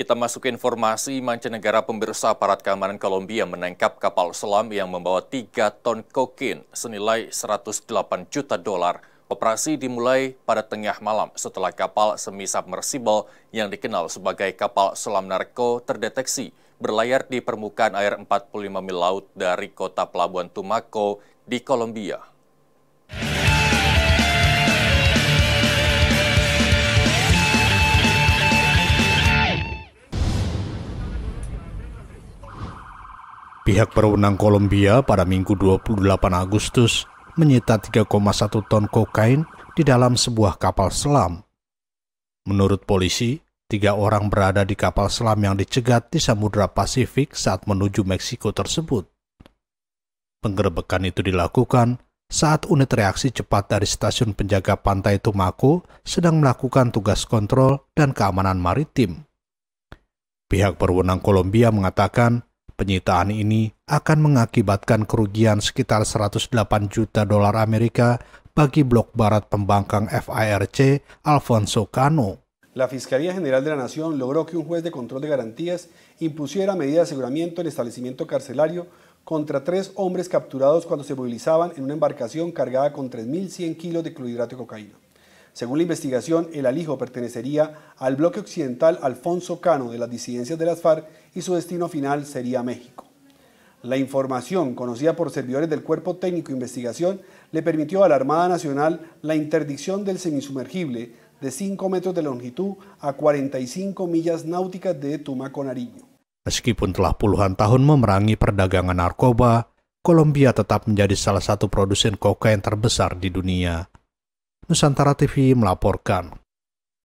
Kita masuk informasi mancanegara pemirsa aparat keamanan Kolombia menangkap kapal selam yang membawa 3 ton kokain senilai 108 juta dolar. Operasi dimulai pada tengah malam setelah kapal semi submersible yang dikenal sebagai kapal selam narko terdeteksi berlayar di permukaan air 45 mil laut dari kota Pelabuhan Tumaco di Kolombia. Pihak berwenang Kolombia pada Minggu 28 Agustus menyita 3,1 ton kokain di dalam sebuah kapal selam. Menurut polisi, tiga orang berada di kapal selam yang dicegat di Samudra Pasifik saat menuju Meksiko tersebut. Penggerebekan itu dilakukan saat unit reaksi cepat dari stasiun penjaga pantai Tumaco sedang melakukan tugas kontrol dan keamanan maritim. Pihak berwenang Kolombia mengatakan La Fiscalía General de la Nación logró que un juez de control de garantías impusiera medidas de aseguramiento en establecimiento carcelario contra tres hombres capturados cuando se movilizaban en una embarcación cargada con 3.100 kilos de clorhidrato de cocaína. Según la investigación, el alijo pertenecería al bloque occidental Alfonso Cano de las disidencias de las FARC y su destino final sería México. La información conocida por servidores del Cuerpo Técnico de Investigación le permitió a la Armada Nacional la interdicción del semisumergible de 5 metros de longitud a 45 millas náuticas de Tumaco, Nariño. Meskipun telah puluhan tahun memerangi perdagangan narkoba, Colombia tetap menjadi salah satu produsen terbesar di dunia. Nusantara TV melaporkan.